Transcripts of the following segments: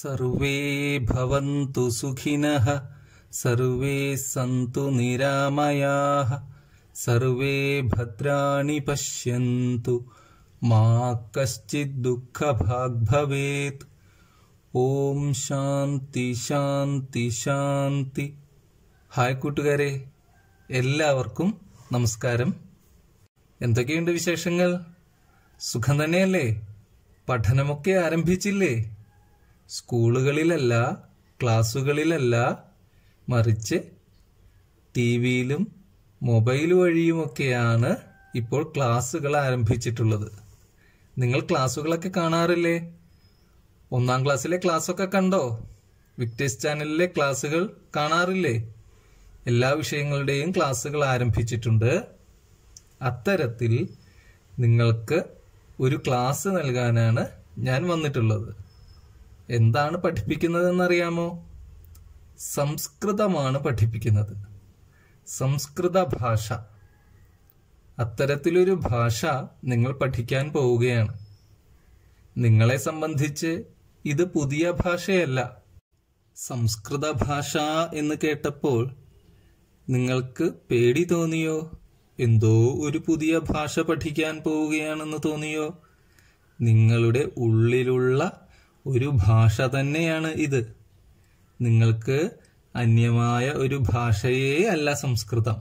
survey ഭവന്തു survey സന്തു നിരാമയാഃ ഭദ്രാണി പശ്യന്തു മാ കശ്ചിത് ദുഃഖഭാഗ് ഓം ശാന്തി ശാന്തി ശാന്തി hi കൂട്ടുകാരെ എല്ലാവർക്കും നമസ്കാരം എന്തൊക്കെയുണ്ട് വിശേഷങ്ങൾ സുഖം തന്നെയല്ലേ പഠനമൊക്കെ ആരംഭിച്ചില്ലേ സ്കൂളുകളിലല്ല ക്ലാസ്സുകളിലല്ല മറിച്ച് ടി വിയിലും മൊബൈൽ വഴിയുമൊക്കെയാണ് ഇപ്പോൾ ക്ലാസ്സുകൾ ആരംഭിച്ചിട്ടുള്ളത് നിങ്ങൾ ക്ലാസ്സുകളൊക്കെ കാണാറില്ലേ ഒന്നാം ക്ലാസ്സിലെ ക്ലാസ്സൊക്കെ കണ്ടോ വിക്ടേഴ്സ് ചാനലിലെ ക്ലാസ്സുകൾ കാണാറില്ലേ എല്ലാ വിഷയങ്ങളുടെയും ക്ലാസ്സുകൾ ആരംഭിച്ചിട്ടുണ്ട് അത്തരത്തിൽ നിങ്ങൾക്ക് ഒരു ക്ലാസ് നൽകാനാണ് ഞാൻ വന്നിട്ടുള്ളത് എന്താണ് പഠിപ്പിക്കുന്നതെന്നറിയാമോ സംസ്കൃതമാണ് പഠിപ്പിക്കുന്നത് സംസ്കൃത ഭാഷ അത്തരത്തിലൊരു ഭാഷ നിങ്ങൾ പഠിക്കാൻ പോവുകയാണ് നിങ്ങളെ സംബന്ധിച്ച് ഇത് പുതിയ ഭാഷയല്ല സംസ്കൃത ഭാഷ എന്ന് കേട്ടപ്പോൾ നിങ്ങൾക്ക് പേടി തോന്നിയോ എന്തോ ഒരു പുതിയ ഭാഷ പഠിക്കാൻ പോവുകയാണെന്ന് തോന്നിയോ നിങ്ങളുടെ ഉള്ളിലുള്ള ഒരു ഭാഷ തന്നെയാണ് ഇത് നിങ്ങൾക്ക് അന്യമായ ഒരു ഭാഷയേ അല്ല സംസ്കൃതം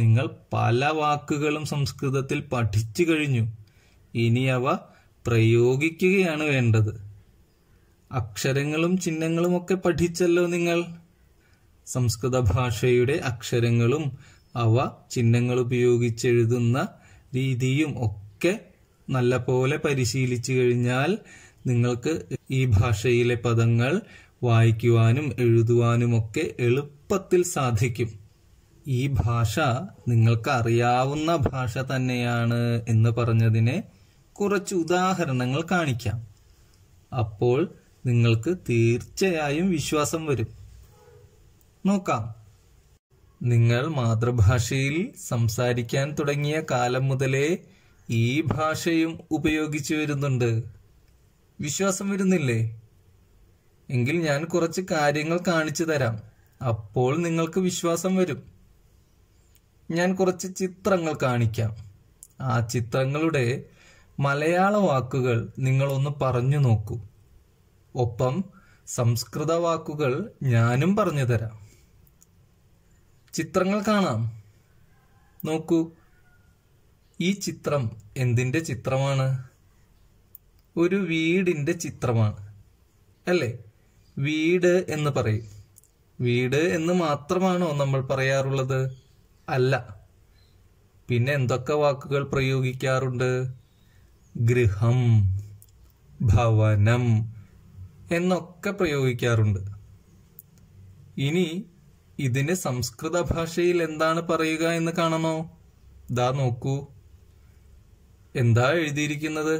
നിങ്ങൾ പല വാക്കുകളും സംസ്കൃതത്തിൽ പഠിച്ചു കഴിഞ്ഞു ഇനി അവ പ്രയോഗിക്കുകയാണ് വേണ്ടത് അക്ഷരങ്ങളും ചിഹ്നങ്ങളും ഒക്കെ പഠിച്ചല്ലോ നിങ്ങൾ സംസ്കൃത ഭാഷയുടെ അക്ഷരങ്ങളും അവ ചിഹ്നങ്ങൾ ഉപയോഗിച്ചെഴുതുന്ന രീതിയും ഒക്കെ നല്ല പോലെ പരിശീലിച്ചു കഴിഞ്ഞാൽ നിങ്ങൾക്ക് ഈ ഭാഷയിലെ പദങ്ങൾ വായിക്കുവാനും എഴുതുവാനുമൊക്കെ എളുപ്പത്തിൽ സാധിക്കും ഈ ഭാഷ നിങ്ങൾക്ക് അറിയാവുന്ന ഭാഷ തന്നെയാണ് എന്ന് പറഞ്ഞതിനെ കുറച്ച് ഉദാഹരണങ്ങൾ കാണിക്കാം അപ്പോൾ നിങ്ങൾക്ക് തീർച്ചയായും വിശ്വാസം വരും നോക്കാം നിങ്ങൾ മാതൃഭാഷയിൽ സംസാരിക്കാൻ തുടങ്ങിയ കാലം മുതലേ ഈ ഭാഷയും ഉപയോഗിച്ചു വരുന്നുണ്ട് വിശ്വാസം വരുന്നില്ലേ എങ്കിൽ ഞാൻ കുറച്ച് കാര്യങ്ങൾ കാണിച്ചു തരാം അപ്പോൾ നിങ്ങൾക്ക് വിശ്വാസം വരും ഞാൻ കുറച്ച് ചിത്രങ്ങൾ കാണിക്കാം ആ ചിത്രങ്ങളുടെ മലയാള വാക്കുകൾ നിങ്ങളൊന്ന് പറഞ്ഞു നോക്കൂ ഒപ്പം സംസ്കൃത വാക്കുകൾ ഞാനും പറഞ്ഞു തരാം ചിത്രങ്ങൾ കാണാം നോക്കൂ ഈ ചിത്രം എന്തിൻ്റെ ചിത്രമാണ് ഒരു വീടിൻ്റെ ചിത്രമാണ് അല്ലേ വീട് എന്ന് പറയും വീട് എന്ന് മാത്രമാണോ നമ്മൾ പറയാറുള്ളത് അല്ല പിന്നെ എന്തൊക്കെ വാക്കുകൾ പ്രയോഗിക്കാറുണ്ട് ഗൃഹം ഭവനം എന്നൊക്കെ പ്രയോഗിക്കാറുണ്ട് ഇനി ഇതിന് സംസ്കൃത ഭാഷയിൽ എന്താണ് പറയുക എന്ന് കാണണോ ദാ നോക്കൂ എന്താ എഴുതിയിരിക്കുന്നത്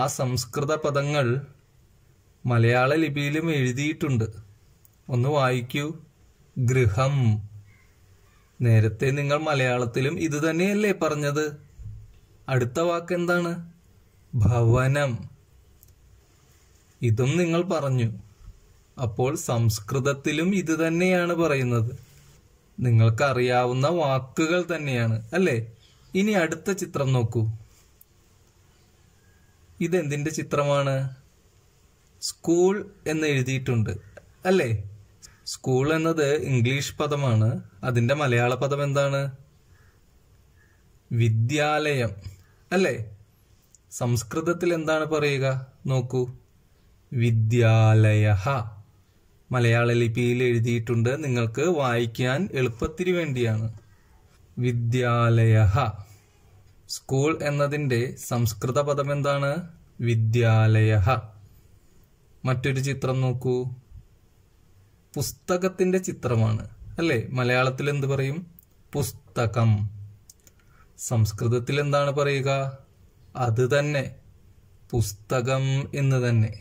ആ സംസ്കൃത പദങ്ങൾ മലയാള ലിപിയിലും എഴുതിയിട്ടുണ്ട് ഒന്ന് വായിക്കൂ ഗൃഹം നേരത്തെ നിങ്ങൾ മലയാളത്തിലും ഇത് തന്നെയല്ലേ പറഞ്ഞത് അടുത്ത വാക്ക് എന്താണ് ഭവനം ഇതും നിങ്ങൾ പറഞ്ഞു അപ്പോൾ സംസ്കൃതത്തിലും ഇത് തന്നെയാണ് പറയുന്നത് നിങ്ങൾക്കറിയാവുന്ന വാക്കുകൾ തന്നെയാണ് അല്ലേ ഇനി അടുത്ത ചിത്രം നോക്കൂ ഇതെന്തിൻ്റെ ചിത്രമാണ് സ്കൂൾ എന്ന് എഴുതിയിട്ടുണ്ട് അല്ലേ സ്കൂൾ എന്നത് ഇംഗ്ലീഷ് പദമാണ് അതിൻ്റെ മലയാള പദം എന്താണ് വിദ്യാലയം അല്ലേ സംസ്കൃതത്തിൽ എന്താണ് പറയുക നോക്കൂ വിദ്യാലയ മലയാള ലിപിയിൽ എഴുതിയിട്ടുണ്ട് നിങ്ങൾക്ക് വായിക്കാൻ എളുപ്പത്തിന് വേണ്ടിയാണ് വിദ്യാലയ സ്കൂൾ എന്നതിൻ്റെ സംസ്കൃത പദം എന്താണ് വിദ്യാലയ മറ്റൊരു ചിത്രം നോക്കൂ പുസ്തകത്തിന്റെ ചിത്രമാണ് അല്ലേ മലയാളത്തിൽ എന്ത് പറയും പുസ്തകം സംസ്കൃതത്തിൽ എന്താണ് പറയുക അത് തന്നെ പുസ്തകം എന്ന് തന്നെ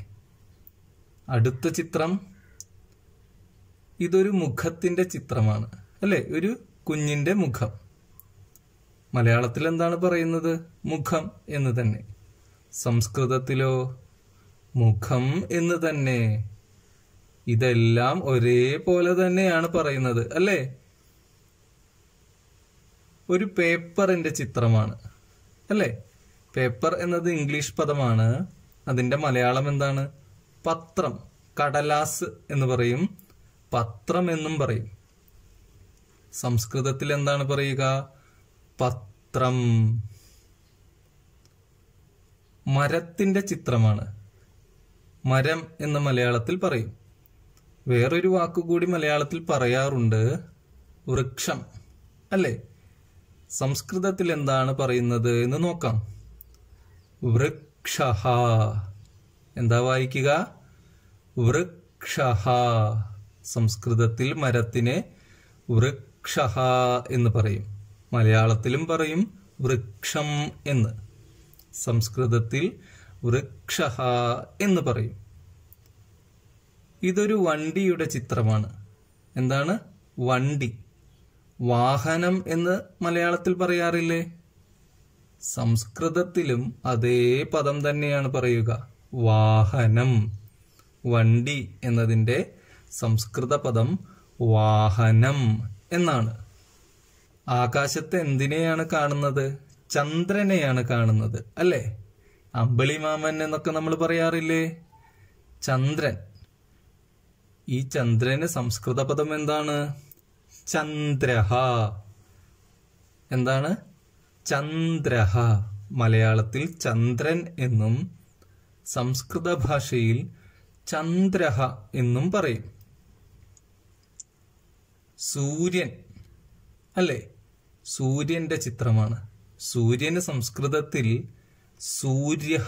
അടുത്ത ചിത്രം ഇതൊരു മുഖത്തിന്റെ ചിത്രമാണ് അല്ലേ ഒരു കുഞ്ഞിന്റെ മുഖം മലയാളത്തിൽ എന്താണ് പറയുന്നത് മുഖം എന്ന് തന്നെ സംസ്കൃതത്തിലോ മുഖം എന്ന് തന്നെ ഇതെല്ലാം ഒരേപോലെ തന്നെയാണ് പറയുന്നത് അല്ലേ ഒരു പേപ്പറിന്റെ ചിത്രമാണ് അല്ലേ പേപ്പർ എന്നത് ഇംഗ്ലീഷ് പദമാണ് അതിന്റെ മലയാളം എന്താണ് പത്രം കടലാസ് എന്ന് പറയും പത്രം എന്നും പറയും സംസ്കൃതത്തിൽ എന്താണ് പറയുക പത്രം മരത്തിന്റെ ചിത്രമാണ് മരം എന്ന് മലയാളത്തിൽ പറയും വേറൊരു വാക്കുകൂടി മലയാളത്തിൽ പറയാറുണ്ട് വൃക്ഷം അല്ലേ സംസ്കൃതത്തിൽ എന്താണ് പറയുന്നത് എന്ന് നോക്കാം വൃക്ഷ എന്താ വായിക്കുക വൃക്ഷ സംസ്കൃതത്തിൽ മരത്തിനെ വൃക്ഷ എന്ന് പറയും മലയാളത്തിലും പറയും വൃക്ഷം എന്ന് സംസ്കൃതത്തിൽ വൃക്ഷ എന്ന് പറയും ഇതൊരു വണ്ടിയുടെ ചിത്രമാണ് എന്താണ് വണ്ടി വാഹനം എന്ന് മലയാളത്തിൽ പറയാറില്ലേ സംസ്കൃതത്തിലും അതേ പദം തന്നെയാണ് പറയുക വാഹനം വണ്ടി എന്നതിൻ്റെ സംസ്കൃത പദം വാഹനം എന്നാണ് ആകാശത്ത് എന്തിനെയാണ് കാണുന്നത് ചന്ദ്രനെയാണ് കാണുന്നത് അല്ലേ മാമൻ എന്നൊക്കെ നമ്മൾ പറയാറില്ലേ ചന്ദ്രൻ ഈ ചന്ദ്രന് സംസ്കൃത പദം എന്താണ് ചന്ദ്രഹ എന്താണ് ചന്ദ്രഹ മലയാളത്തിൽ ചന്ദ്രൻ എന്നും സംസ്കൃത ഭാഷയിൽ ചന്ദ്രഹ എന്നും പറയും സൂര്യൻ അല്ലേ സൂര്യന്റെ ചിത്രമാണ് സൂര്യന് സംസ്കൃതത്തിൽ സൂര്യഹ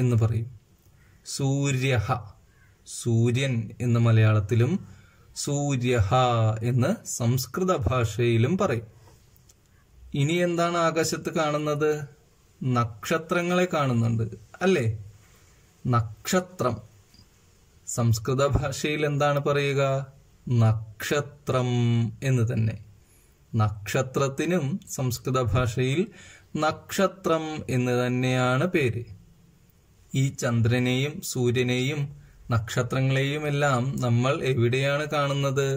എന്ന് പറയും സൂര്യഹ സൂര്യൻ എന്ന് മലയാളത്തിലും സൂര്യഹ എന്ന് സംസ്കൃത ഭാഷയിലും പറയും ഇനി എന്താണ് ആകാശത്ത് കാണുന്നത് നക്ഷത്രങ്ങളെ കാണുന്നുണ്ട് അല്ലേ നക്ഷത്രം സംസ്കൃത ഭാഷയിൽ എന്താണ് പറയുക നക്ഷത്രം എന്ന് തന്നെ നക്ഷത്രത്തിനും സംസ്കൃത ഭാഷയിൽ നക്ഷത്രം എന്ന് തന്നെയാണ് പേര് ഈ ചന്ദ്രനെയും സൂര്യനെയും നക്ഷത്രങ്ങളെയുമെല്ലാം നമ്മൾ എവിടെയാണ് കാണുന്നത്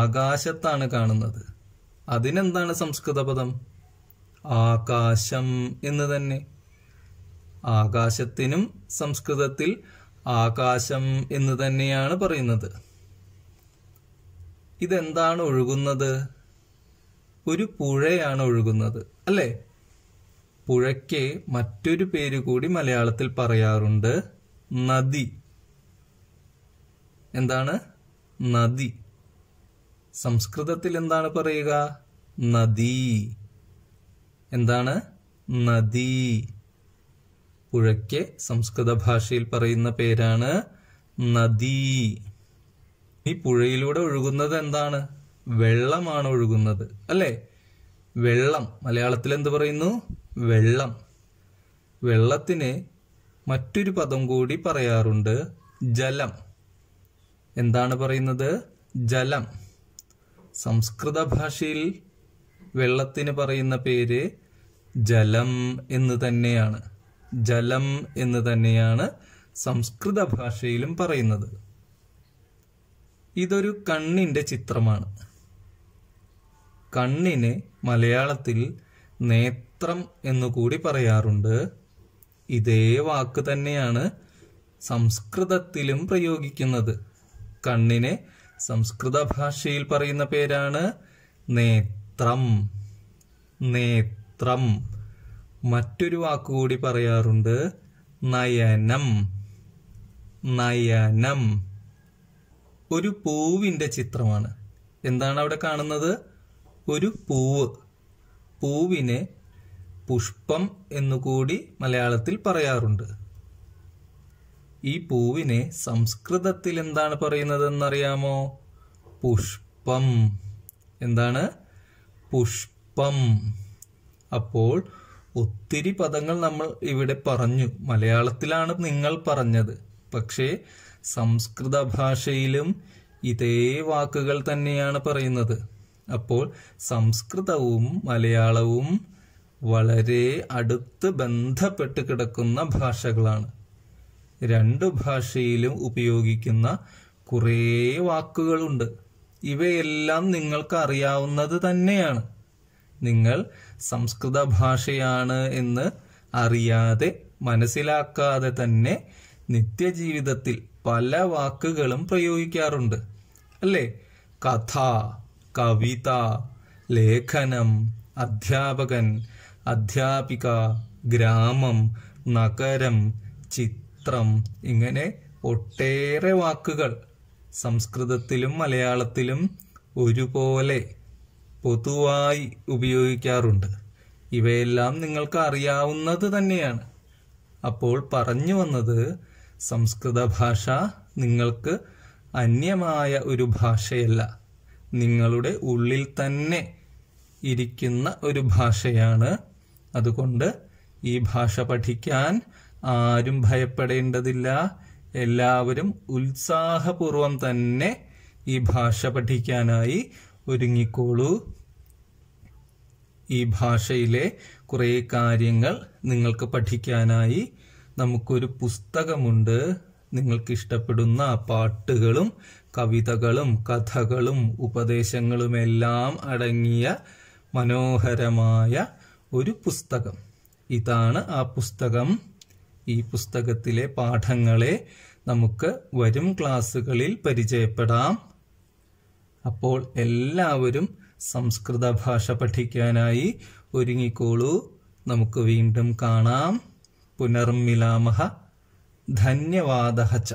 ആകാശത്താണ് കാണുന്നത് അതിനെന്താണ് സംസ്കൃത പദം ആകാശം എന്ന് തന്നെ ആകാശത്തിനും സംസ്കൃതത്തിൽ ആകാശം എന്ന് തന്നെയാണ് പറയുന്നത് ഇതെന്താണ് ഒഴുകുന്നത് ഒരു പുഴയാണ് ഒഴുകുന്നത് അല്ലേ പുഴയ്ക്ക് മറ്റൊരു പേര് കൂടി മലയാളത്തിൽ പറയാറുണ്ട് നദി എന്താണ് നദി സംസ്കൃതത്തിൽ എന്താണ് പറയുക നദി എന്താണ് നദി പുഴയ്ക്ക് സംസ്കൃത ഭാഷയിൽ പറയുന്ന പേരാണ് നദി ഈ പുഴയിലൂടെ ഒഴുകുന്നത് എന്താണ് വെള്ളമാണ് ഒഴുകുന്നത് അല്ലേ വെള്ളം മലയാളത്തിൽ എന്ത് പറയുന്നു വെള്ളം വെള്ളത്തിന് മറ്റൊരു പദം കൂടി പറയാറുണ്ട് ജലം എന്താണ് പറയുന്നത് ജലം സംസ്കൃത ഭാഷയിൽ വെള്ളത്തിന് പറയുന്ന പേര് ജലം എന്ന് തന്നെയാണ് ജലം എന്ന് തന്നെയാണ് സംസ്കൃത ഭാഷയിലും പറയുന്നത് ഇതൊരു കണ്ണിന്റെ ചിത്രമാണ് കണ്ണിന് മലയാളത്തിൽ നേത്രം എന്നു കൂടി പറയാറുണ്ട് ഇതേ വാക്ക് തന്നെയാണ് സംസ്കൃതത്തിലും പ്രയോഗിക്കുന്നത് കണ്ണിനെ സംസ്കൃത ഭാഷയിൽ പറയുന്ന പേരാണ് നേത്രം നേത്രം മറ്റൊരു വാക്കുകൂടി പറയാറുണ്ട് നയനം നയനം ഒരു പൂവിൻ്റെ ചിത്രമാണ് എന്താണ് അവിടെ കാണുന്നത് ഒരു പൂവ് പൂവിനെ പുഷ്പം എന്നുകൂടി മലയാളത്തിൽ പറയാറുണ്ട് ഈ പൂവിനെ സംസ്കൃതത്തിൽ എന്താണ് പറയുന്നതെന്നറിയാമോ പുഷ്പം എന്താണ് പുഷ്പം അപ്പോൾ ഒത്തിരി പദങ്ങൾ നമ്മൾ ഇവിടെ പറഞ്ഞു മലയാളത്തിലാണ് നിങ്ങൾ പറഞ്ഞത് പക്ഷേ സംസ്കൃത ഭാഷയിലും ഇതേ വാക്കുകൾ തന്നെയാണ് പറയുന്നത് അപ്പോൾ സംസ്കൃതവും മലയാളവും വളരെ അടുത്ത് ബന്ധപ്പെട്ട് കിടക്കുന്ന ഭാഷകളാണ് രണ്ടു ഭാഷയിലും ഉപയോഗിക്കുന്ന കുറേ വാക്കുകളുണ്ട് ഇവയെല്ലാം നിങ്ങൾക്ക് അറിയാവുന്നത് തന്നെയാണ് നിങ്ങൾ സംസ്കൃത ഭാഷയാണ് എന്ന് അറിയാതെ മനസ്സിലാക്കാതെ തന്നെ നിത്യജീവിതത്തിൽ പല വാക്കുകളും പ്രയോഗിക്കാറുണ്ട് അല്ലേ കഥ കവിത ലേഖനം അധ്യാപകൻ അധ്യാപിക ഗ്രാമം നഗരം ചിത്രം ഇങ്ങനെ ഒട്ടേറെ വാക്കുകൾ സംസ്കൃതത്തിലും മലയാളത്തിലും ഒരുപോലെ പൊതുവായി ഉപയോഗിക്കാറുണ്ട് ഇവയെല്ലാം നിങ്ങൾക്ക് അറിയാവുന്നത് തന്നെയാണ് അപ്പോൾ പറഞ്ഞു വന്നത് സംസ്കൃത ഭാഷ നിങ്ങൾക്ക് അന്യമായ ഒരു ഭാഷയല്ല നിങ്ങളുടെ ഉള്ളിൽ തന്നെ ഇരിക്കുന്ന ഒരു ഭാഷയാണ് അതുകൊണ്ട് ഈ ഭാഷ പഠിക്കാൻ ആരും ഭയപ്പെടേണ്ടതില്ല എല്ലാവരും ഉത്സാഹപൂർവം തന്നെ ഈ ഭാഷ പഠിക്കാനായി ഒരുങ്ങിക്കോളൂ ഈ ഭാഷയിലെ കുറേ കാര്യങ്ങൾ നിങ്ങൾക്ക് പഠിക്കാനായി നമുക്കൊരു പുസ്തകമുണ്ട് നിങ്ങൾക്ക് ഇഷ്ടപ്പെടുന്ന പാട്ടുകളും കവിതകളും കഥകളും ഉപദേശങ്ങളുമെല്ലാം അടങ്ങിയ മനോഹരമായ ഒരു പുസ്തകം ഇതാണ് ആ പുസ്തകം ഈ പുസ്തകത്തിലെ പാഠങ്ങളെ നമുക്ക് വരും ക്ലാസ്സുകളിൽ പരിചയപ്പെടാം അപ്പോൾ എല്ലാവരും സംസ്കൃത ഭാഷ പഠിക്കാനായി ഒരുങ്ങിക്കോളൂ നമുക്ക് വീണ്ടും കാണാം പുനർമിലാമഹ ಧನ್ಯವಾದ ಚ